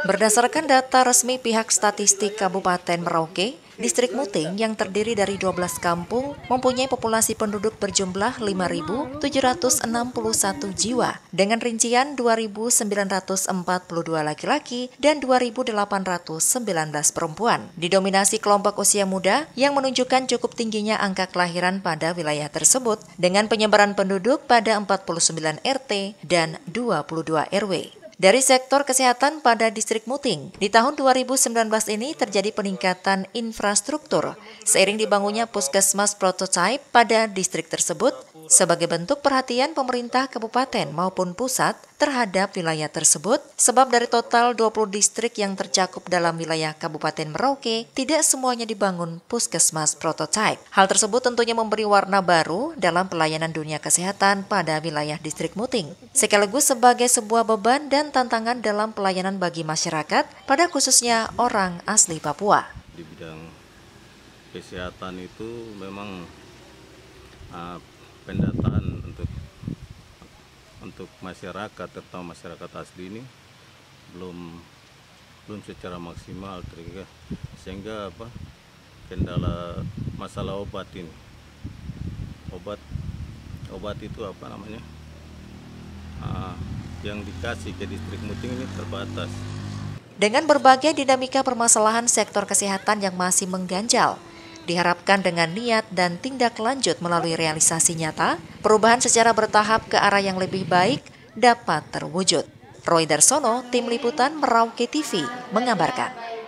Berdasarkan data resmi pihak statistik Kabupaten Merauke, Distrik Muting yang terdiri dari 12 kampung mempunyai populasi penduduk berjumlah 5.761 jiwa dengan rincian 2.942 laki-laki dan 2.819 perempuan. Didominasi kelompok usia muda yang menunjukkan cukup tingginya angka kelahiran pada wilayah tersebut dengan penyebaran penduduk pada 49 RT dan 22 RW. Dari sektor kesehatan pada distrik Muting, di tahun 2019 ini terjadi peningkatan infrastruktur seiring dibangunnya puskesmas prototipe pada distrik tersebut sebagai bentuk perhatian pemerintah kabupaten maupun pusat terhadap wilayah tersebut sebab dari total 20 distrik yang tercakup dalam wilayah Kabupaten Merauke tidak semuanya dibangun puskesmas prototipe. Hal tersebut tentunya memberi warna baru dalam pelayanan dunia kesehatan pada wilayah distrik Muting sekaligus sebagai sebuah beban dan tantangan dalam pelayanan bagi masyarakat, pada khususnya orang asli Papua. Di bidang kesehatan itu memang uh, pendataan untuk untuk masyarakat terutama masyarakat asli ini belum belum secara maksimal sehingga sehingga apa kendala masalah obat ini obat obat itu apa namanya uh, yang dikasih ke distrik Muting ini terbatas. Dengan berbagai dinamika permasalahan sektor kesehatan yang masih mengganjal, diharapkan dengan niat dan tindak lanjut melalui realisasi nyata, perubahan secara bertahap ke arah yang lebih baik dapat terwujud. Roy Darsono, Tim Liputan Merauke TV, mengabarkan.